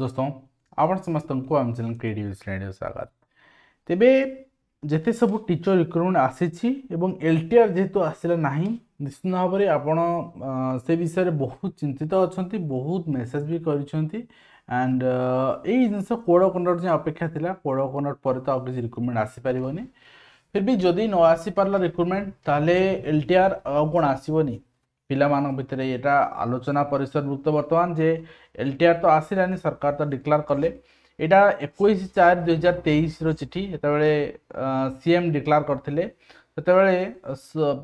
दोस्तों आपण ସମସ୍ତଙ୍କୁ ଆମ ଚ୍ୟାନେଲ୍ କ୍ରିଏଟିଭ୍ ଶ୍ରେଣୀରେ ସ୍ୱାଗତ ତେବେ ଯେତେ ସବୁ ଟିଚର୍ ରିକ୍ରୁଟମେଣ୍ଟ ଆସିଛି ଏବଂ ଏଲ୍ ଟି ଆର୍ ଯେହେତୁ ଆସିଲା ନାହିଁ ନିଶ୍ଚିତ ଭାବରେ ଆପଣ ସେ ବିଷୟରେ ବହୁତ ଚିନ୍ତିତ ଅଛନ୍ତି ବହୁତ ମେସେଜ୍ ବି କରିଛନ୍ତି ଆଣ୍ଡ ଏଇ ଜିନିଷ କୋଡ଼ କଣ୍ଡକ୍ଟ ଯାଏଁ ଅପେକ୍ଷା ଥିଲା କୋଡ଼ କଣ୍ଡକ୍ଟ ପରେ ତ ଆଉ କିଛି ରିକ୍ରୁଟମେଣ୍ଟ ଆସିପାରିବନି ଫିର୍ ବି ଯଦି ନ ଆସିପାରିଲା ରିକ୍ରୁଟମେଣ୍ଟ ତାହେଲେ ଏଲ୍ ଟି ଆର୍ ଆଉ କ'ଣ ଆସିବନି ପିଲାମାନଙ୍କ ଭିତରେ ଏଇଟା ଆଲୋଚନା ପରିସରଭୁକ୍ତ ବର୍ତ୍ତମାନ ଯେ ଏଲ୍ ଟି ଆର୍ ତ ଆସିଲାନି ସରକାର ତ ଡିକ୍ଲାର କଲେ ଏଇଟା ଏକୋଇଶ ଚାରି ଦୁଇ ହଜାର ତେଇଶର ଚିଠି ଯେତେବେଳେ ସିଏମ୍ ଡିକ୍ଲାର କରିଥିଲେ ସେତେବେଳେ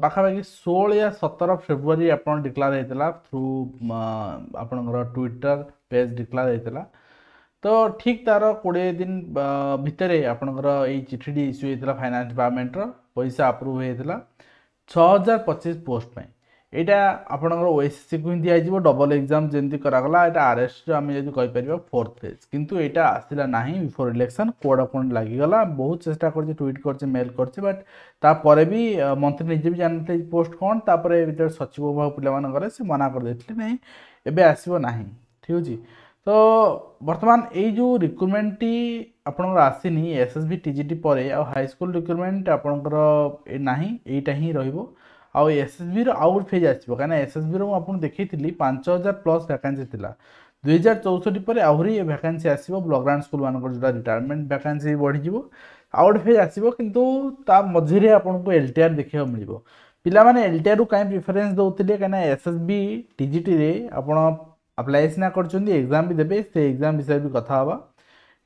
ପାଖାପାଖି ଷୋହଳ ୟା ସତର ଫେବୃଆରୀ ଆପଣ ଡିକ୍ଲାର ହେଇଥିଲା ଥ୍ରୁ ଆପଣଙ୍କର ଟ୍ୱିଟର ପେଜ୍ ଡିକ୍ଲାର ହେଇଥିଲା ତ ଠିକ୍ ତାର କୋଡ଼ିଏ ଦିନ ଭିତରେ ଆପଣଙ୍କର ଏଇ ଚିଠିଟି ଇସ୍ୟୁ ହେଇଥିଲା ଫାଇନାନ୍ସ ଡିପାର୍ଟମେଣ୍ଟର ପଇସା ଆପ୍ରୁଭ୍ ହେଇଥିଲା ଛଅ ହଜାର ପଚିଶ ପୋଷ୍ଟ ପାଇଁ ଏଇଟା ଆପଣଙ୍କର ଓଏସ୍ସିକୁ ହିଁ ଦିଆଯିବ ଡବଲ ଏକ୍ଜାମ୍ ଯେମିତି କରାଗଲା ଏଇଟା ଆର୍ଏସ୍ର ଆମେ ଯଦି କହିପାରିବା ଫୋର୍ଥ ଫେଜ୍ କିନ୍ତୁ ଏଇଟା ଆସିଲା ନାହିଁ ବିଫୋର୍ ଇଲେକ୍ସନ୍ କୋଡ଼ ଆପଣ ଲାଗିଗଲା ବହୁତ ଚେଷ୍ଟା କରିଛି ଟ୍ୱିଟ୍ କରିଛି ମେଲ୍ କରିଛି ବଟ୍ ତାପରେ ବି ମନ୍ତ୍ରୀ ନିଜେ ବି ଜାଣିଥିଲେ ପୋଷ୍ଟ କ'ଣ ତାପରେ ଯେତେବେଳେ ସଚିବ ବିଭାଗ ପିଲାମାନଙ୍କର ସେ ମନା କରିଦେଇଥିଲେ ନାହିଁ ଏବେ ଆସିବ ନାହିଁ ଠିକ୍ ଅଛି ତ ବର୍ତ୍ତମାନ ଏଇ ଯେଉଁ ରିକ୍ରୁଟମେଣ୍ଟଟି ଆପଣଙ୍କର ଆସିନି S S B T G T ପରେ ଆଉ ହାଇସ୍କୁଲ ରିକ୍ରୁଟମେଣ୍ଟ ଆପଣଙ୍କର ନାହିଁ ଏଇଟା ହିଁ ରହିବ ଆଉ ଏସ୍ଏସ୍ବିର ଆଉଟ୍ ଫେଜ୍ ଆସିବ କାହିଁକିନା ଏସ୍ଏସ୍ବିର ମୁଁ ଆପଣଙ୍କୁ ଦେଖେଇଥିଲି ପାଞ୍ଚ ହଜାର ପ୍ଲସ୍ ଭ୍ୟାକାନ୍ସି ଥିଲା ଦୁଇ ହଜାର ଚଉଷଠି ପରେ ଆହୁରି ଏ ଭ୍ୟାକାନ୍ସି ଆସିବ ବ୍ଲଗ୍ରାଣ୍ଡ ସ୍କୁଲ୍ମାନଙ୍କର ଯେଉଁଟା ରିଟାୟାରମେଣ୍ଟ ଭ୍ୟାକାନ୍ସି ବଢ଼ିଯିବ ଆଉଟ୍ ଫେଜ୍ ଆସିବ କିନ୍ତୁ ତା ମଝିରେ ଆପଣଙ୍କୁ ଏଲ୍ ଟି ଆର୍ ଦେଖିବାକୁ ମିଳିବ ପିଲାମାନେ ଏଲ୍ ଟି ଆର୍କୁ କାହିଁ ପ୍ରିଫରେନ୍ସ ଦେଉଥିଲେ କାହିଁକିନା ଏସ୍ ଏସ୍ ବି ଟିଜିଟିରେ ଆପଣ ଆପ୍ଲାଏ ସିନା କରିଛନ୍ତି ଏକ୍ଜାମ୍ ବି ଦେବେ ସେ ଏକ୍ଜାମ୍ ବିଷୟରେ ବି କଥା ହେବା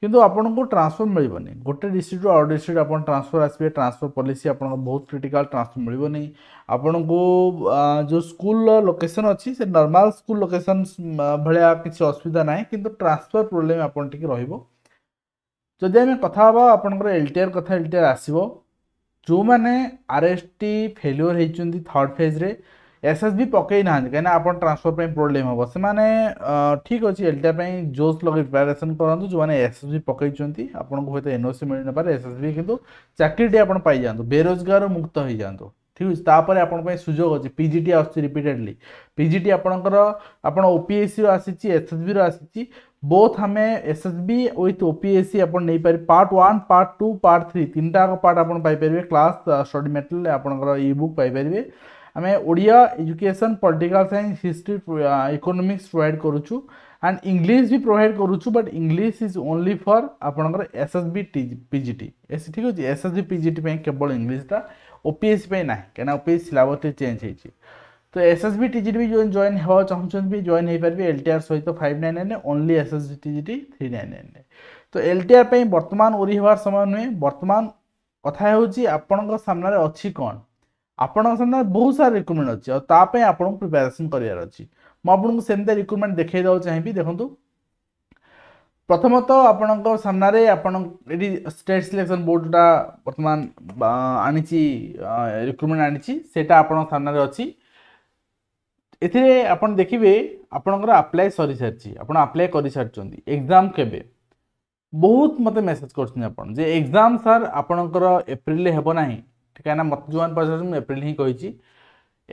କିନ୍ତୁ ଆପଣଙ୍କୁ ଟ୍ରାନ୍ସଫର୍ ମିଳିବନି ଗୋଟେ ଡିଷ୍ଟ୍ରିକ୍ଟରୁ ଆଉ ଡିଷ୍ଟ୍ରିକ୍ଟ ଆପଣ ଟ୍ରାନ୍ସଫର୍ ଆସିବେ ଟ୍ରାନ୍ସଫର୍ ପଲିସି ଆପଣଙ୍କ ବହୁତ କ୍ରିଟିକାଲ୍ ଟ୍ରାନ୍ସଫର୍ ମିଳିବନି ଆପଣଙ୍କୁ ଯେଉଁ ସ୍କୁଲର ଲୋକେସନ୍ ଅଛି ସେ ନର୍ମାଲ୍ ସ୍କୁଲ ଲୋକେସନ୍ ଭଳିଆ କିଛି ଅସୁବିଧା ନାହିଁ କିନ୍ତୁ ଟ୍ରାନ୍ସଫର୍ ପ୍ରୋବ୍ଲେମ୍ ଆପଣ ଟିକେ ରହିବ ଯଦି ଆମେ କଥା ହେବା ଆପଣଙ୍କର ଏଲ୍ ଟି ଆର୍ କଥା ଏଲ୍ ଟି ଆର୍ ଆସିବ ଯେଉଁମାନେ ଆର୍ ଏସ୍ ଟି ଫେଲ୍ୟୁଅର୍ ହେଇଛନ୍ତି ଥାର୍ଡ଼ ଫେଜ୍ରେ एस एस भी पकई कहीं आप ट्रांसफर प्रोब्लेम हम से ठीक अच्छे एलटीआर पर लगे प्रिपेरेसन करूँ जो मैंने एस एस भी पकई आपको हूँ एनओसी मिल नपे एस एस भी कि चाकरीटे आपजात बेरोजगार मुक्त हो जातु ठीक अच्छे तापर आप सुजोग अच्छे पीजीटी आसपिटेडली पीजीटी आपणकर आपड़ ओपीएससी आसी एसएसबी आसी बोथ आम एस विथ ओपीएससी आप नहीं पारे part one part two part three तीन टाक पार्ट आप क्लास स्टडी मेटेरियल आप इ बुक पारे ଆମେ Odia education political science history economics provide କରୁଛୁ ଆଣ୍ଡ ଇଂଲିଶ ବି ପ୍ରୋଭାଇଡ଼ କରୁଛୁ but English is only for ଆପଣଙ୍କର S S B PG T S ଠିକ୍ ଅଛି S S B PG T ପାଇଁ କେବଳ ଇଂଲିଶଟା ଓପିଏସ୍ ପାଇଁ ନାହିଁ କାହିଁକିନା ଓପିଏସ୍ ସିଲାବସ୍ରେ ଚେଞ୍ଜ ହେଇଛି ତ S S B T G T ବି ଜଏନ୍ ହେବାକୁ ଚାହୁଁଛନ୍ତି ବି ଜଏନ୍ ହେଇପାରିବେ ଏଲ୍ ଟି ଆର୍ ସହିତ five nine nine only S S B T G T three nine nine ତ ଏଲ୍ ଟି ଆର୍ ପାଇଁ ବର୍ତ୍ତମାନ ଓରି ହେବାର ସମୟ ନୁହେଁ ବର୍ତ୍ତମାନ କଥା ହେଉଛି ଆପଣଙ୍କ ସାମ୍ନାରେ ଅଛି କ'ଣ ଆପଣଙ୍କ ସାମ୍ନା ବହୁତ ସାରା ରିକ୍ରୁଟମେଣ୍ଟ ଅଛି ଆଉ ତା ପାଇଁ ଆପଣଙ୍କୁ ପ୍ରିପାରେସନ୍ କରିବାର ଅଛି ମୁଁ ଆପଣଙ୍କୁ ସେମିତି ରିକ୍ରୁଟମେଣ୍ଟ ଦେଖାଇ ଦେବାକୁ ଚାହିଁବି ଦେଖନ୍ତୁ ପ୍ରଥମତଃ ଆପଣଙ୍କ ସାମ୍ନାରେ ଆପଣ ଏଠି ଷ୍ଟେଟ୍ ସିଲେକ୍ସନ୍ ବୋର୍ଡ଼ଟା ବର୍ତ୍ତମାନ ଆଣିଛି ରିକ୍ରୁଟମେଣ୍ଟ ଆଣିଛି ସେଇଟା ଆପଣଙ୍କ ସାମ୍ନାରେ ଅଛି ଏଥିରେ ଆପଣ ଦେଖିବେ ଆପଣଙ୍କର ଆପ୍ଲାଏ ସରିସାରିଛି ଆପଣ ଆପ୍ଲାଏ କରିସାରିଛନ୍ତି ଏକ୍ଜାମ୍ କେବେ ବହୁତ ମୋତେ ମେସେଜ୍ କରୁଛନ୍ତି ଆପଣ ଯେ ଏକ୍ଜାମ୍ ସାର୍ ଆପଣଙ୍କର ଏପ୍ରିଲରେ ହେବ ନାହିଁ କାହିଁକିନା ମୋତେ ଯେଉଁମାନେ ପଚାରୁଛନ୍ତି ମୁଁ ଏପ୍ରିଲ ହିଁ କହିଛି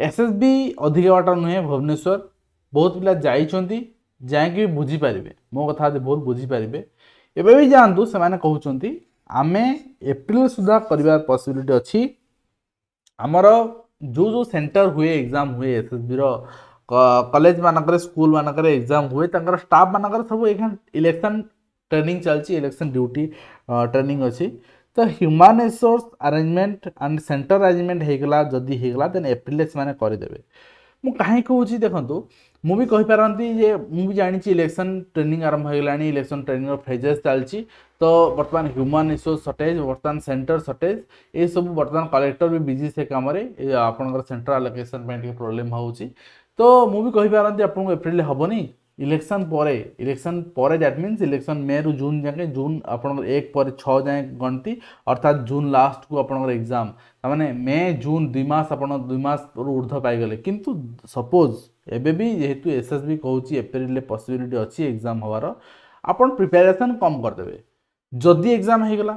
ଏସ୍ ଏସ୍ ବି ଅଧିକ ବାଟ ନୁହେଁ ଭୁବନେଶ୍ୱର ବହୁତ ପିଲା ଯାଇଛନ୍ତି ଯାଇକି ବୁଝିପାରିବେ ମୋ କଥା ଯଦି ବହୁତ ବୁଝିପାରିବେ ଏବେ ବି ଯାଆନ୍ତୁ ସେମାନେ କହୁଛନ୍ତି ଆମେ ଏପ୍ରିଲ ସୁଦ୍ଧା କରିବାର ପସିବିଲିଟି ଅଛି ଆମର ଯେଉଁ ଯେଉଁ ସେଣ୍ଟର ହୁଏ ଏକ୍ଜାମ୍ ହୁଏ ଏସ୍ ଏସ୍ ବିର କଲେଜମାନଙ୍କରେ ସ୍କୁଲମାନଙ୍କରେ ଏକ୍ଜାମ୍ ହୁଏ ତାଙ୍କର ଷ୍ଟାଫ୍ମାନଙ୍କର ସବୁ ଏଇଖାନ ଇଲେକ୍ସନ୍ ଟ୍ରେନିଂ ଚାଲିଛି ଇଲେକ୍ସନ୍ ଡ୍ୟୁଟି ଟ୍ରେନିଂ ଅଛି ତ human resource arrangement and centre arrangement ହେଇଗଲା ଯଦି ହେଇଗଲା ଦେନ୍ ଏପ୍ରିଲରେ ସେମାନେ କରିଦେବେ ମୁଁ କାହିଁ କହୁଛି ଦେଖନ୍ତୁ ମୁଁ ବି କହିପାରନ୍ତି ଯେ ମୁଁ ବି ଜାଣିଛି ଇଲେକ୍ସନ୍ ଟ୍ରେନିଂ ଆରମ୍ଭ ହେଇଗଲାଣି ଇଲେକ୍ସନ୍ ଟ୍ରେନିଂର ଫ୍ରେଜେସ୍ ଚାଲିଛି ତ ବର୍ତ୍ତମାନ ହ୍ୟୁମାନ୍ ରିସୋର୍ସ ସର୍ଟେଜ୍ ବର୍ତ୍ତମାନ ସେଣ୍ଟର ସର୍ଟେଜ୍ ଏସବୁ ବର୍ତ୍ତମାନ କଲେକ୍ଟର ବି ବିଜି ସେ କାମରେ ଆପଣଙ୍କର ସେଣ୍ଟର ଆଲୋକେସନ୍ ପାଇଁ ଟିକେ ପ୍ରୋବ୍ଲେମ୍ ହେଉଛି ତ ମୁଁ ବି କହିପାରନ୍ତି ଆପଣଙ୍କୁ ଏପ୍ରିଲରେ ହେବନି ইলেকশন পরে ইলেকশন পরে দ্যাট মিন্স ইলেকশন মে রু জুন যাকে জুন আপনার এক পরে ছ যায় গণতি অর্থাৎ জুন লাস্ট কু আপনার এক্সাম তার মানে মে জুন দুই মাস আপনার দুই মাস ঊর্ধ্ব পাইগলে কিন্তু সপোজ এবে বি যেহেতু এসএসবি কৌছি এপ্রিলে পসিবিলিটি অছি এক্সাম হওয়ার আপনার প্রিপারেসন কম করদেবে যদি এক্সাম হয়ে গলা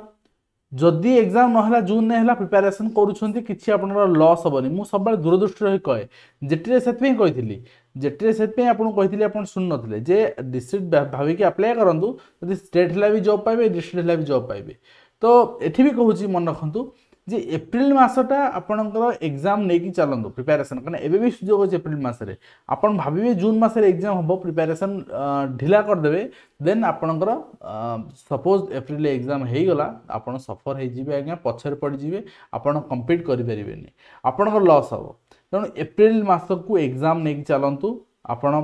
যদি এক্সাম নহলা জুন নহলা প্রিপারেসন করছেন কিছু আপনার লস হবনি মু সবুজ দূরদৃষ্টি রহি কয়ে যেটিরে সেপাই কইলি जेटीए से आपको कही आप शुणु जे डिस्ट्रिक्ट भाविक आप्लाय करूँ जब स्टेट है भी जब पाइबे डिस्ट्रिक्ट है भी जब पाइबे तो ये भी कहूँ मन रखुद ଯେ ଏପ୍ରିଲ ମାସଟା ଆପଣଙ୍କର ଏକ୍ଜାମ୍ ନେଇକି ଚାଲନ୍ତୁ ପ୍ରିପାରେସନ୍ କାରଣ ଏବେ ବି ସୁଯୋଗ ଅଛି ଏପ୍ରିଲ ମାସରେ ଆପଣ ଭାବିବେ ଜୁନ୍ ମାସରେ ଏକ୍ଜାମ୍ ହେବ ପ୍ରିପାରେସନ୍ ଢିଲା କରିଦେବେ ଦେନ୍ ଆପଣଙ୍କର ସପୋଜ୍ ଏପ୍ରିଲରେ ଏକ୍ଜାମ୍ ହେଇଗଲା ଆପଣ ସଫର ହେଇଯିବେ ଆଜ୍ଞା ପଛରେ ପଡ଼ିଯିବେ ଆପଣ କମ୍ପ୍ଲିଟ୍ କରିପାରିବେନି ଆପଣଙ୍କର ଲସ୍ ହେବ ତେଣୁ ଏପ୍ରିଲ ମାସକୁ ଏକ୍ଜାମ୍ ନେଇକି ଚାଲନ୍ତୁ ଆପଣ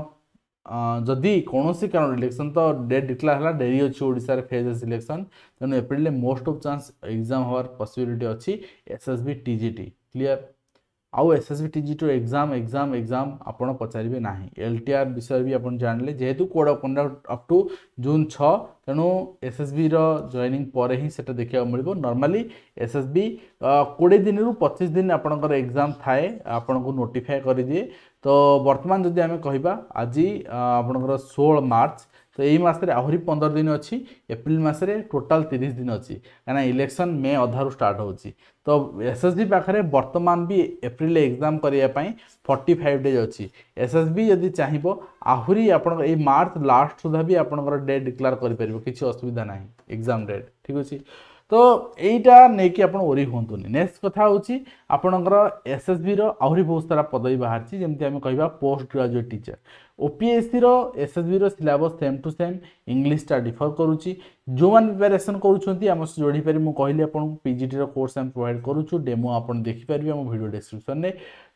ଯଦି କୌଣସି କାରଣ ଇଲେକ୍ସନ୍ ତ ଡେଟ୍ ଡିକ୍ଲେୟାର ହେଲା ଡେରି ଅଛି ଓଡ଼ିଶାରେ ଫେଜେସ୍ ଇଲେକ୍ସନ୍ ତେଣୁ ଏପ୍ରିଲରେ ମୋଷ୍ଟ ଅଫ୍ ଚାନ୍ସ ଏକ୍ଜାମ୍ ହେବାର ପସିବିଲିଟି ଅଛି S S B T G T clear ଆଉ S S B T G ଟିର ଏକ୍ଜାମ୍ ଏକ୍ଜାମ୍ ଏକ୍ଜାମ୍ ଆପଣ ପଚାରିବେ ନାହିଁ ଏଲ୍ ଟି ଆର୍ ବିଷୟରେ ବି ଆପଣ ଜାଣିଲେ ଯେହେତୁ କୋଡ଼ ପନ୍ଦର ଅପ୍ ଟୁ ଜୁନ୍ ଛଅ ତେଣୁ ଏସ୍ ଏସ୍ ବିର ଜଏନିଂ ପରେ ହିଁ ସେଟା ଦେଖିବାକୁ ମିଳିବ ନର୍ମାଲି ଏସ୍ ଏସ୍ ବି କୋଡ଼ିଏ ଦିନରୁ ପଚିଶ ଦିନ ଆପଣଙ୍କର ଏକ୍ଜାମ୍ ଥାଏ ଆପଣଙ୍କୁ ନୋଟିଫାଏ କରିଦିଏ ତ ବର୍ତ୍ତମାନ ଯଦି ଆମେ କହିବା ଆଜି ଆପଣଙ୍କର ଷୋହଳ ମାର୍ଚ୍ଚ ତ ଏଇ ମାସରେ ଆହୁରି ପନ୍ଦର ଦିନ ଅଛି ଏପ୍ରିଲ ମାସରେ ଟୋଟାଲ୍ ତିରିଶ ଦିନ ଅଛି କାହିଁକିନା ଇଲେକ୍ସନ୍ ମେ ଅଧାରୁ ଷ୍ଟାର୍ଟ ହେଉଛି ତ ଏସ୍ ଏସ୍ ବି ପାଖରେ ବର୍ତ୍ତମାନ ବି ଏପ୍ରିଲରେ ଏକ୍ଜାମ୍ କରିବା ପାଇଁ ଫର୍ଟି ଫାଇଭ୍ ଡେଜ୍ ଅଛି ଏସ୍ ଏସ୍ ବି ଯଦି ଚାହିଁବ ଆହୁରି ଆପଣଙ୍କର ଏଇ ମାର୍ଚ୍ଚ ଲାଷ୍ଟ ସୁଦ୍ଧା ବି ଆପଣଙ୍କର ଡେଟ୍ ଡିକ୍ଲାର କରିପାରିବ କିଛି ଅସୁବିଧା ନାହିଁ ଏକ୍ଜାମ୍ ଡେଟ୍ ଠିକ୍ ଅଛି তো ଏଇଟା ନେଇକି ଆପଣ ଓରି ହୁଅନ୍ତୁନି ନେକ୍ସଟ କଥା ହେଉଛି ଆପଣଙ୍କର ଏସ୍ଏସ୍ବିର ଆହୁରି ବହୁତ ସାରା ପଦବୀ ବାହାରିଛି ଯେମିତି ଆମେ କହିବା ପୋଷ୍ଟ ଗ୍ରାଜୁଏଟ୍ ଟିଚର ଓପିଏସ୍ସିର ଏସ୍ଏସ୍ବିର ସିଲାବସ୍ ସେମ୍ ଟୁ ସେମ୍ ଇଂଲିଶଟା ଡିଫର କରୁଛି ଯେଉଁମାନେ ପ୍ରିପାରେସନ୍ କରୁଛନ୍ତି ଆମ ସହ ଯୋଡ଼ିପାରିବେ ମୁଁ କହିଲି ଆପଣଙ୍କୁ ପିଜିଟିର କୋର୍ସ ଆମେ ପ୍ରୋଭାଇଡ଼ କରୁଛୁ ଡେମୋ ଆପଣ ଦେଖିପାରିବେ ଆମ ଭିଡ଼ିଓ ଡେସ୍କ୍ରିପସନ୍ରେ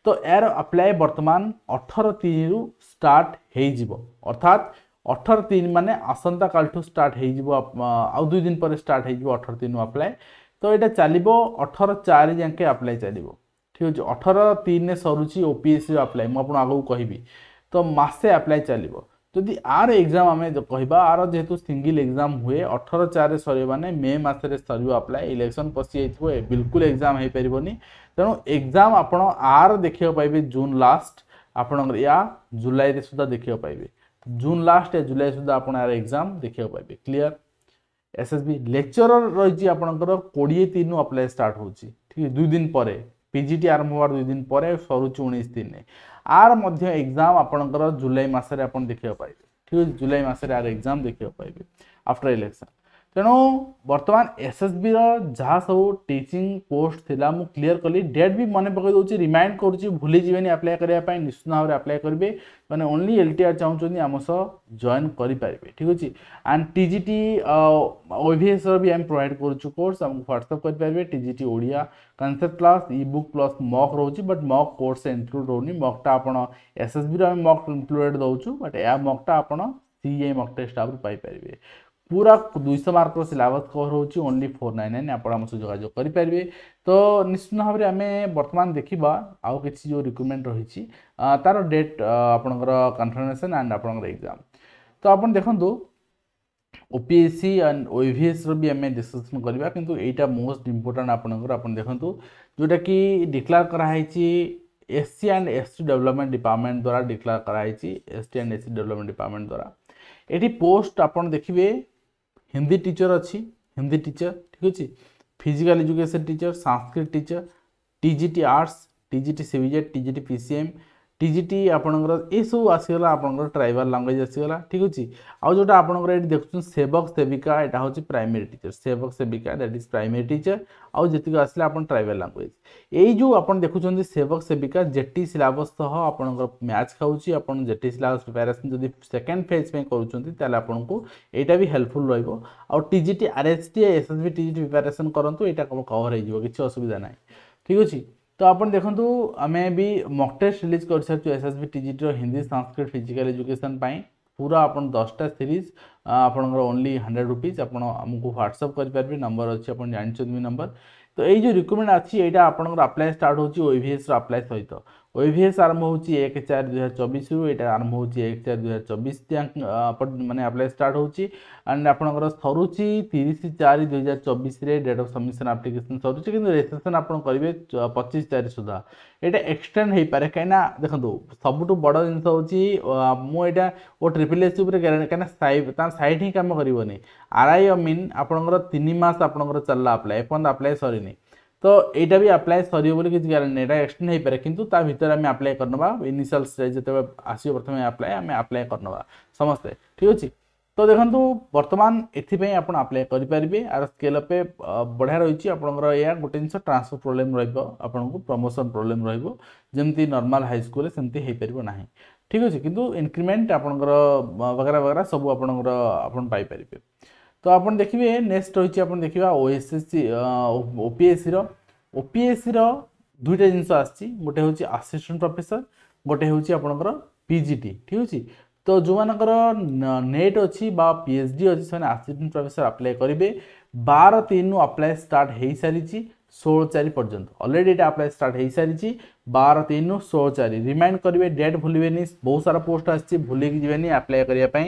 ତ ଏହାର ଆପ୍ଲାଏ ବର୍ତ୍ତମାନ ଅଠର ତିନିରୁ ଷ୍ଟାର୍ଟ ହୋଇଯିବ ଅର୍ଥାତ୍ ଅଠର ତିନି ମାନେ ଆସନ୍ତାକାଲିଠୁ ଷ୍ଟାର୍ଟ ହୋଇଯିବ ଆଉ ଦୁଇ ଦିନ ପରେ ଷ୍ଟାର୍ଟ ହୋଇଯିବ ଅଠର ତିନି ଆପ୍ଲାଏ ତ ଏଇଟା ଚାଲିବ ଅଠର ଚାରି ଯାକେ ଆପ୍ଲାଏ ଚାଲିବ ଠିକ୍ ଅଛି ଅଠର ତିନିରେ ସରୁଛି ଓ ପି ଏସ୍ସିର ଆପ୍ଲାଏ ମୁଁ ଆପଣ ଆଗକୁ କହିବି ତ ମାସେ ଆପ୍ଲାଏ ଚାଲିବ ଯଦି ଆର ଏକ୍ଜାମ୍ ଆମେ କହିବା ଆର ଯେହେତୁ ସିଙ୍ଗିଲ୍ ଏକ୍ଜାମ୍ ହୁଏ ଅଠର ଚାରିରେ ସରିବ ମାନେ ମେ ମାସରେ ସରିବ ଆପ୍ଲାଏ ଇଲେକ୍ସନ୍ ପଶିଯାଇଥିବ ବିଲକୁଲ ଏକ୍ଜାମ୍ ହୋଇପାରିବନି ତେଣୁ ଏକ୍ଜାମ୍ ଆପଣ ଆର ଦେଖିବାକୁ ପାଇବେ ଜୁନ୍ ଲାଷ୍ଟ ଆପଣଙ୍କର ୟା ଜୁଲାଇରେ ସୁଦ୍ଧା ଦେଖିବାକୁ ପାଇବେ জুন লাস্ট ଏ ଜୁଲାଇ ସୁଦ୍ଧା ଆପଣ ଏହାର ଏକ୍ଜାମ୍ ଦେଖିବାକୁ ପାଇବେ clear S S B lecturer ରହିଛି ଆପଣଙ୍କର କୋଡ଼ିଏ ତିନିରୁ ଆପ୍ଲାଏ ଷ୍ଟାର୍ଟ ହେଉଛି ଠିକ୍ ଦୁଇ ଦିନ ପରେ ପିଜିଟି ଆରମ୍ଭ ହେବାର ଦୁଇ ଦିନ ପରେ ସରୁଛି ଉଣେଇଶ ତିନିରେ ଆର ମଧ୍ୟ ଏକ୍ଜାମ୍ ଆପଣଙ୍କର ଜୁଲାଇ ମାସରେ ଆପଣ ଦେଖିବାକୁ ପାଇବେ ଠିକ୍ ଅଛି ଜୁଲାଇ ମାସରେ ଆର ଏକ୍ଜାମ୍ ଦେଖିବାକୁ ପାଇବେ ଆଫ୍ଟର ଇଲେକ୍ସନ୍ ᱛᱮᱱᱚ বৰ্তমান এসএসবি ৰ যি সকলো টিচিং পোষ্ট থিলা মই ক্লিয়ৰ কৰিলোঁ ডেড ভি মনে পক দাচি ৰিমাইনড কৰাচি ভুলি জীবে নি এপ্লাই কৰে পাই নিছনাৱৰ এপ্লাই কৰিবে মানে অনলি এলটিআর চাওঁছনি আমাসো জয়েন কৰি পৰিবে ঠিক আছে আৰু টিজিটি অৱহেছৰো মই এম প্ৰাইড কৰাচু কোর্স আৰু হোৱাটছআপ কৰিবে TGT Odia concept class ebook plus mock ৰহুচি বাট মক কোর্স ইনক্লুড হোনি মকটা আপোন এসএসবি ৰ মক ইনক্লুডেড দাচু বাট ইয়া মকটা আপোন টিএ মক টেষ্ট আপু পাই পৰিবে पूरा दुई मार्क सिलेबस कवर होनली फोर नाइन नाइन आप सहित जोजोग करें तो निश्चित भाव में आम बर्तमान देखा आउ किसी जो रिक्रुटमेंट रही तार डेट आपर कन्फर्मेसन एंड आप एग्जाम तो आप देखो ओपीएससी एंड ओ भी एस रि आम डिस्कसन करवा कि यहाँ मोस्ट इंपोर्टाट आप देखूँ जोटा कि डिक्लेयर कराई S C and S C development department द्वारा डिक्लेयर कराई S T and S C development department द्वारा ये पोस्ट आप देखिए ହିନ୍ଦୀ ଟିଚର୍ ଅଛି ହିନ୍ଦୀ ଟିଚର୍ ଠିକ୍ ଅଛି physical education teacher Sanskrit teacher TGT arts TGT CBZ TGT PCM TGT আপনার এইসব আসিগলা আপনার ট্রাইবাল ল্যাঙ্গুয়েজ আসিগলা ঠিক আছে আউটা আপনার এটি দেখুন সেবক সেবিকা এটা হচ্ছে প্রাইমেরি টিচর সেবক সেবিকা দ্যাট ইজ প্রাইমেরি টিচর আতক আসলে আপনার ট্রাইবাল ল্যাঙ্গুয়েজ এই যে আপনার দেখুছেন সেবক সেবিকা জেটি সিলাবস সহ আপনার ম্যাচ খাওছি আপনার জেটি সিলাবস প্রিপারেসন যদি সেকেন্ড ফেজ করছেন তাহলে আপনার এইটা বি হেল্পফুল রহব আিজিটি আরএসটি এসএসবি টিজিটি প্রিপারেসন করতু এটা কভার হয়ে যাব কিছু অসুবিধা নাই ঠিক আছে तो आप देखो आम भी मक टेस्ट रिलीज कर सारी एस एस बी टीजीटर हिंदी संस्कृत फिजिकाल एजुकेशन पूरा आप दसटा सीरीज आपंकर ओनली हंड्रेड रुपीज आपको ह्वाट्सअप करेंगे नंबर अच्छी आप जानते नंबर तो ये जो रिक्रुटमेंट अच्छी यहाँ आप्लाय स्टार्ट होप्लाय सहित ওইভিএস ଆରମ୍ଭ ହେଉଛି ଏକ ଚାରି ଦୁଇହଜାର ଚବିଶରୁ ଏଇଟା ଆରମ୍ଭ ହେଉଛି ଏକ ଚାରି ଦୁଇହଜାର ଚବିଶ ମାନେ ଆପ୍ଲାଏ ଷ୍ଟାର୍ଟ ହେଉଛି ଆଣ୍ଡ ଆପଣଙ୍କର ସରୁଛି ତିରିଶ ଚାରି ଦୁଇହଜାର ଚବିଶରେ ଡେଟ୍ ଅଫ୍ ସବମିସନ୍ ଆପ୍ଲିକେସନ୍ ସରୁଛି କିନ୍ତୁ ରେଜିଷ୍ଟ୍ରେସନ୍ ଆପଣ କରିବେ ପଚିଶ ଚାରି ସୁଦ୍ଧା ଏଇଟା ଏକ୍ସଟେଣ୍ଡ ହେଇପାରେ କାହିଁକିନା ଦେଖନ୍ତୁ ସବୁଠୁ ବଡ଼ ଜିନିଷ ହେଉଛି ମୁଁ ଏଇଟା ଓ ଟ୍ରିପଲ୍ ଏସ୍ ଉପରେ କାହିଁକିନା ତା ସାଇଟ୍ ହିଁ କାମ କରିବନି ଆର୍ ଆଇ ମିନ୍ ଆପଣଙ୍କର ତିନି ମାସ ଆପଣଙ୍କର ଚାଲିଲା ଆପ୍ଲାଏ ଏପର୍ଯ୍ୟନ୍ତ ଆପ୍ଲାଏ ସରିନି তো এইটা ବି ଆପ୍ଲାଏ ସରିବ ବୋଲି କିଛି ଗ୍ୟାରେଣ୍ଟି ନାହିଁ ଏଇଟା ଏକ୍ସଟେଣ୍ଡ ହୋଇପାରେ କିନ୍ତୁ ତା ଭିତରେ ଆମେ ଆପ୍ଲାଏ କରିନେବା ଇନିସିଆଲ୍ ଷ୍ଟେଜ୍ ଯେତେବେଳେ ଆସିବ ପ୍ରଥମେ ଆପ୍ଲାଏ ଆମେ ଆପ୍ଲାଏ କରିନେବା ସମସ୍ତେ ଠିକ୍ ଅଛି ତ ଦେଖନ୍ତୁ ବର୍ତ୍ତମାନ ଏଥିପାଇଁ ଆପଣ ଆପ୍ଲାଏ କରିପାରିବେ ଆର ସ୍କେଲ୍ ଅପ୍ ବଢ଼ିଆ ରହିଛି ଆପଣଙ୍କର ଏହା ଗୋଟେ ଜିନିଷ ଟ୍ରାନ୍ସଫର ପ୍ରୋବ୍ଲେମ୍ ରହିବ ଆପଣଙ୍କୁ ପ୍ରମୋସନ୍ ପ୍ରୋବ୍ଲେମ୍ ରହିବ ଯେମିତି ନର୍ମାଲ୍ ହାଇସ୍କୁଲରେ ସେମିତି ହୋଇପାରିବ ନାହିଁ ଠିକ୍ ଅଛି କିନ୍ତୁ ଇନକ୍ରିମେଣ୍ଟ ଆପଣଙ୍କର ବଗେରା ବଗେରା ସବୁ ଆପଣଙ୍କର ଆପଣ ପାଇପାରିବେ তো ଆପଣ ଦେଖିବେ ନେକ୍ସଟ ରହିଛି ଆପଣ ଦେଖିବା ଓଏସ୍ଏସ୍ସି ଓପିଏସ୍ସିର ଓପିଏସ୍ସିର ଦୁଇଟା ଜିନିଷ ଆସିଛି ଗୋଟେ ହେଉଛି ଆସିଷ୍ଟାଣ୍ଟ ପ୍ରଫେସର ଗୋଟେ ହେଉଛି ଆପଣଙ୍କର ପିଜିଟି ଠିକ୍ ଅଛି ତ ଯେଉଁମାନଙ୍କର ନେଟ୍ ଅଛି ବା ପିଏଚ୍ ଡି ଅଛି ସେମାନେ ଆସିଷ୍ଟାଣ୍ଟ ପ୍ରଫେସର ଆପ୍ଲାଏ କରିବେ ବାର ତିନିରୁ ଆପ୍ଲାଏ ଷ୍ଟାର୍ଟ ହୋଇସାରିଛି ষোলো চারি পর্যন্ত অলরেডি এটা আপ্লাই স্টার্ট হয়ে সারিছি বার তিন ষোলো চারি রিমাইন্ড করবে ডেট ভুলবে বহু সারা পোস্ট আসছে ভুলিকি যাবে আপ্লাই করা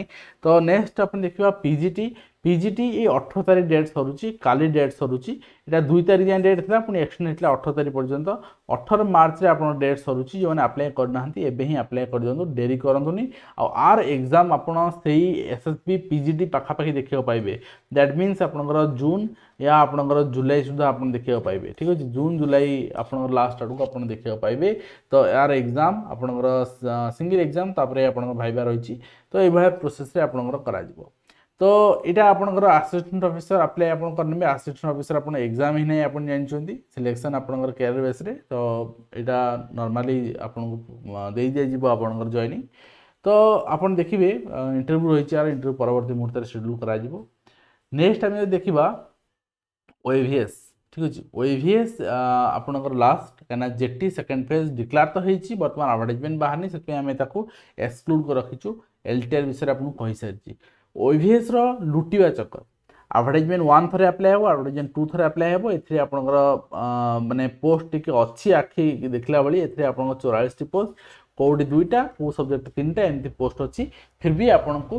তো নেক্সট আপনি দেখবা পিজিটি ପିଜିଟି ଏଇ ଅଠର ତାରିଖ ଡେଟ୍ ସରୁଛି କାଲି ଡେଟ୍ ସରୁଛି ଏଇଟା ଦୁଇ ତାରିଖ ଯାଏଁ ଡେଟ୍ ଥିଲା ପୁଣି ଏକ୍ସଟେଣ୍ଡ ହେଇଥିଲା ଅଠର ତାରିଖ ପର୍ଯ୍ୟନ୍ତ ଅଠର ମାର୍ଚ୍ଚରେ ଆପଣଙ୍କ ଡେଟ୍ ସରୁଛି ଯେଉଁମାନେ ଆପ୍ଲାଏ କରିନାହାନ୍ତି ଏବେ ହିଁ ଆପ୍ଲାଏ କରିଦିଅନ୍ତୁ ଡେରି କରନ୍ତୁନି ଆଉ ଆର୍ ଏକ୍ଜାମ୍ ଆପଣ ସେଇ ଏସ୍ ଏସ୍ ବି ପିଜିଟି ପାଖାପାଖି ଦେଖିବାକୁ ପାଇବେ ଦ୍ୟାଟ୍ ମିନ୍ସ ଆପଣଙ୍କର ଜୁନ୍ या आपणकर जुलाई सुधा आप देखा पाइबे ठीक अच्छे जून जुलाई आप लास्ट आड़ को आप देखा पाइबे तो यार एग्जाम आपंकर सिंगल एग्जाम तापर आप भाइबा रही तो यह प्रोसेस आपंकर তো এটা আপনার আসিষ্টাট অফিসর আপ্লাই আপনার করবে আসিষ্টাট অফিসর আপনার এক্সাম হয়ে না আপনার জাঁচান সিলেকশন আপনার ক্যারিয়ার বেসে তো এটা নর্মালি আপনার দিয়ে দিয়ে আপনার জয়নিং তো আপনার দেখবে ইন্টরভিউ রয়েছে আর ইন্টরভিউ পরবর্তী মুহূর্তে সেডুল করা নেক্সট আমি যদি দেখা ওএভিএস ঠিক আছে ওএভিএস আপনার লাস্ট কিনা জেটি সেকেন্ড ফেজ ডিক্লার তো হয়েছি বর্তমান আডভার্টাইজমেন্ট বাহারনি সেই আমি তাকে এক্সক্লুড করে রাখিছু এলটিআর বিষয়ে আপনার কইসারিছি ওইভিএসর লୁଟିବା ଚକ ଆଡ଼ଭର୍ଟାଇଜମେଣ୍ଟ ୱାନ୍ ଥରେ ଆପ୍ଲାଏ ହେବ ଆଡ଼ଭର୍ଟାଇଜମେଣ୍ଟ ଟୁ ଥରେ ଆପ୍ଲାଏ ହେବ ଏଥିରେ ଆପଣଙ୍କର ମାନେ ପୋଷ୍ଟ ଟିକେ ଅଛି ଆଖି ଦେଖିଲା ଭଳି ଏଥିରେ ଆପଣଙ୍କ ଚଉରାଳିଶଟି ପୋଷ୍ଟ କେଉଁଠି ଦୁଇଟା କେଉଁ ସବଜେକ୍ଟ ତିନିଟା ଏମିତି ପୋଷ୍ଟ ଅଛି ଫିର୍ ବି ଆପଣଙ୍କୁ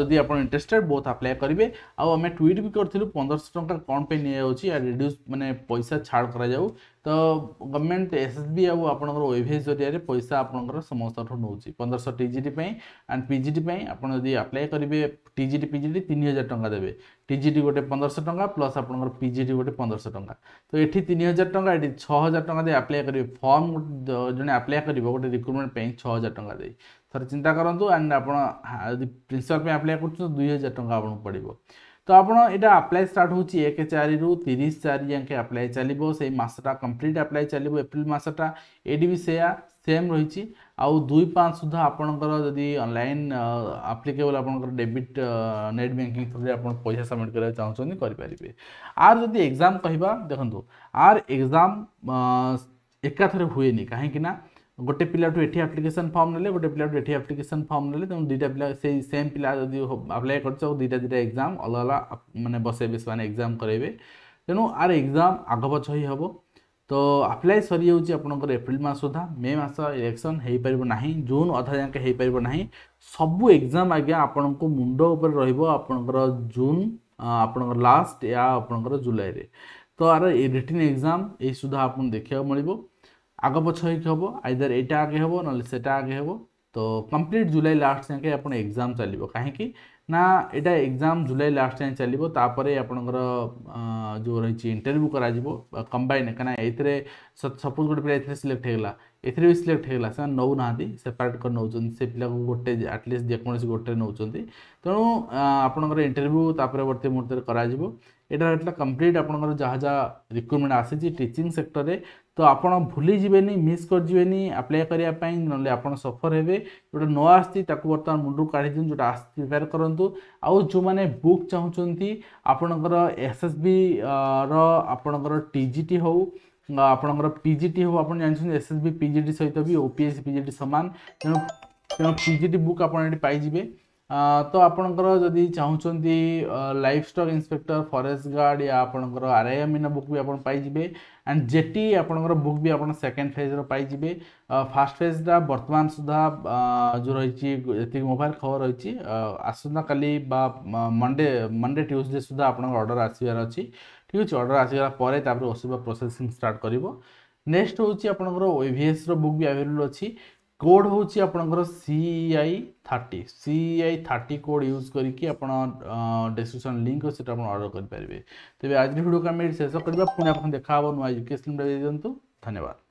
ଯଦି ଆପଣ ଇଣ୍ଟରେଷ୍ଟେଡ଼ ବହୁତ ଆପ୍ଲାଏ କରିବେ ଆଉ ଆମେ ଟ୍ୱିଟ୍ ବି କରିଥିଲୁ ପନ୍ଦରଶହ ଟଙ୍କା କ'ଣ ପାଇଁ ନିଆଯାଉଛି ରିଡ୍ୟୁସ୍ ମାନେ ପଇସା ଛାଡ଼ କରାଯାଉ ତ ଗଭର୍ଣ୍ଣମେଣ୍ଟ ଏସ୍ ଏସ୍ ବି ଆଉ ଆପଣଙ୍କର ୱେବସାଇଟ୍ ଜରିଆରେ ପଇସା ଆପଣଙ୍କର ସମସ୍ତଙ୍କଠୁ ନେଉଛି ପନ୍ଦରଶହ ଟି ଜି ଟି ପାଇଁ ଆଣ୍ଡ ପି ଜି ଟି ପାଇଁ ଆପଣ ଯଦି ଆପ୍ଲାଏ କରିବେ T G T P G T ତିନି ହଜାର ଟଙ୍କା ଦେବେ ଟି ଜି ଟି ଗୋଟେ ପନ୍ଦରଶହ ଟଙ୍କା ପ୍ଲସ୍ ଆପଣଙ୍କର ପି ଜି ଟି ଗୋଟେ ପନ୍ଦରଶହ ଟଙ୍କା ତ ଏଠି ତିନି ହଜାର ଟଙ୍କା ଏଠି ଛଅ ହଜାର ଟଙ୍କା ଦେଇ ଆପ୍ଲାଏ କରିବେ ଫର୍ମ ଜଣେ ଆପ୍ଲାଏ କରିବ ଗୋଟେ ରିକ୍ରୁଟମେଣ୍ଟ ପାଇଁ ଛଅ ହଜାର ଟଙ୍କା ଦେଇ ଥରେ ଚିନ୍ତା କରନ୍ତୁ ଆଣ୍ଡ ଆପଣ ଯଦି ପ୍ରିନ୍ସିପାଲ୍ ପାଇଁ ଆପ୍ଲାଏ କରୁଛନ୍ତି ଦୁଇ ହଜାର ଟଙ୍କା ଆପଣଙ୍କୁ ପଡ଼ିବ তো ଆପଣ ଏଇଟା ଆପ୍ଲାଏ ଷ୍ଟାର୍ଟ ହେଉଛି ଏକ ଚାରିରୁ ତିରିଶ ଚାରି ଯାଏଁ ଆପ୍ଲାଏ ଚାଲିବ ସେଇ ମାସଟା କମ୍ପ୍ଲିଟ୍ ଆପ୍ଲାଏ ଚାଲିବ ଏପ୍ରିଲ ମାସଟା ଏଇଠି ବି ସେୟା ସେମ୍ ରହିଛି ଆଉ ଦୁଇ ପାଞ୍ଚ ସୁଦ୍ଧା ଆପଣଙ୍କର ଯଦି ଅନଲାଇନ୍ ଆପ୍ଲିକେବଲ୍ ଆପଣଙ୍କର ଡେବିଟ୍ ନେଟ୍ ବ୍ୟାଙ୍କିଂ ଥ୍ରୁରେ ଆପଣ ପଇସା ସବମିଟ୍ କରିବାକୁ ଚାହୁଁଛନ୍ତି କରିପାରିବେ ଆର୍ ଯଦି ଏକ୍ଜାମ୍ କହିବା ଦେଖନ୍ତୁ ଆର୍ ଏକ୍ଜାମ୍ ଏକାଥରେ ହୁଏନି କାହିଁକି ନା ଗୋଟେ ପିଲାଠୁ ଏଠି ଆପ୍ଲିକେସନ୍ ଫର୍ମ ନେଲେ ଗୋଟେ ପିଲାଠୁ ଏଠି ଆପ୍ଲିକେସନ୍ ଫର୍ମ ନେଲେ ତେଣୁ ଦୁଇଟା ପିଲା ସେଇ ସେମ୍ ପିଲା ଯଦି ଆପ୍ଲାଏ କରିଛ ଦୁଇଟା ଦୁଇଟା ଏକ୍ଜାମ୍ ଅଲଗା ଅଲଗା ମାନେ ବସେଇବେ ସେମାନେ ଏକ୍ଜାମ୍ କରାଇବେ ତେଣୁ ଆର ଏକ୍ଜାମ୍ ଆଗ ପଛ ହିଁ ହେବ ତ ଆପ୍ଲାଏ ସରିଯାଉଛି ଆପଣଙ୍କର ଏପ୍ରିଲ ମାସ ସୁଦ୍ଧା ମେ ମାସ ଇଲେକ୍ସନ୍ ହୋଇପାରିବ ନାହିଁ ଜୁନ୍ ଅଧା ଯାକେ ହୋଇପାରିବ ନାହିଁ ସବୁ ଏକ୍ଜାମ୍ ଆଜ୍ଞା ଆପଣଙ୍କୁ ମୁଣ୍ଡ ଉପରେ ରହିବ ଆପଣଙ୍କର ଜୁନ୍ ଆପଣଙ୍କର ଲାଷ୍ଟ ୟା ଆପଣଙ୍କର ଜୁଲାଇରେ ତ ଆର ରିଟିନ୍ ଏକ୍ଜାମ୍ ଏଇ ସୁଦ୍ଧା ଆପଣଙ୍କୁ ଦେଖିବାକୁ ମିଳିବ আগ পছ হয়েকি হব আইদর এইটা আগে হব নহলে সেটা আগে হব তো কমপ্লিট জুলাই লাস্ট যাকে আপনার এক্সাম চালিব কাহিঁকি না এটা এক্সাম জুলাই লাস্ট যাই চালিব তাপরে আপনার যে রয়েছে ইন্টরভিউ করা কম্বাইন কেন এতে সপোজ গোটে পিলা এতে সিলেক্ট হয়ে গেল এতে বি সিলেক্ট হয়ে গেল সে নৌ না সেপারেট করে নৌ সে পিলা গোটে আটলিস্ট যেকোন গোটে নৌ তেমন আপনার ইন্টরভিউ তাপরে পরবর্তী মুহূর্তে করা এটা ରହିଥିଲା କମ୍ପ୍ଲିଟ୍ ଆପଣଙ୍କର ଯାହା ଯାହା ରିକ୍ରୁଟମେଣ୍ଟ ଆସିଛି ଟିଚିଂ ସେକ୍ଟରରେ ତ ଆପଣ ଭୁଲିଯିବେନି ମିସ୍ କରିଯିବେନି ଆପ୍ଲାଏ କରିବା ପାଇଁ ନହେଲେ ଆପଣ ସଫର ହେବେ ଯେଉଁଟା ନ ଆସିଛି ତାକୁ ବର୍ତ୍ତମାନ ମୁଣ୍ଡରୁ କାଢ଼ି ଦିଅନ୍ତୁ ଯେଉଁଟା ଆସିଛି ପ୍ରିପେୟାର କରନ୍ତୁ ଆଉ ଯେଉଁମାନେ ବୁକ୍ ଚାହୁଁଛନ୍ତି ଆପଣଙ୍କର ଏସ୍ ଏସ୍ ବି ର ଆପଣଙ୍କର ଟି ଜି ଟି ହେଉ ଆପଣଙ୍କର ପି ଜି ଟି ହେଉ ଆପଣ ଜାଣିଛନ୍ତି S S B P G T ସହିତ ବି O P S P G T ସମାନ ତେଣୁ ତେଣୁ ପି ଜି ଟି ବୁକ୍ ଆପଣ ଏଠି ପାଇଯିବେ ତ ଆପଣଙ୍କର ଯଦି ଚାହୁଁଛନ୍ତି life stock inspector forest guard ୟା ଆପଣଙ୍କର ଆର୍ ଆଇ ଏମ୍ ଇନା ବୁକ୍ ବି ଆପଣ ପାଇଯିବେ ଆଣ୍ଡ ଜେଟି ଆପଣଙ୍କର ବୁକ୍ ବି ଆପଣ ସେକେଣ୍ଡ ଫେଜ୍ର ପାଇଯିବେ ଫାର୍ଷ୍ଟ ଫେଜ୍ଟା ବର୍ତ୍ତମାନ ସୁଦ୍ଧା ଯେଉଁ ରହିଛି ଯେତିକି ମୋବାଇଲ ଖବର ରହିଛି ଆସନ୍ତାକାଲି ବା ମଣ୍ଡେ ମଣ୍ଡେ ଟ୍ୟୁଜଡ଼େ ସୁଦ୍ଧା ଆପଣଙ୍କ ଅର୍ଡ଼ର ଆସିବାର ଅଛି ଠିକ୍ ଅଛି ଅର୍ଡ଼ର ଆସିଗଲା ପରେ ତାପରେ ଓସିବା ପ୍ରୋସେସିଂ ଷ୍ଟାର୍ଟ କରିବ ନେକ୍ସଟ ହେଉଛି ଆପଣଙ୍କର ଓଭିଏସ୍ର ବୁକ୍ ବି ଆଭେଲେବୁଲ୍ ଅଛି কোড হচ্ছে আপনার CI thirty CI thirty code use করি আপনার ডেসক্রিপশন লিঙ্ক সেটা আপনার অর্ডর করে পারবে তবে আজ ভিডিওকে আমি শেষ করা পুনে আপনার দেখা হব নয় এজুকেশন দিও ধন্যবাদ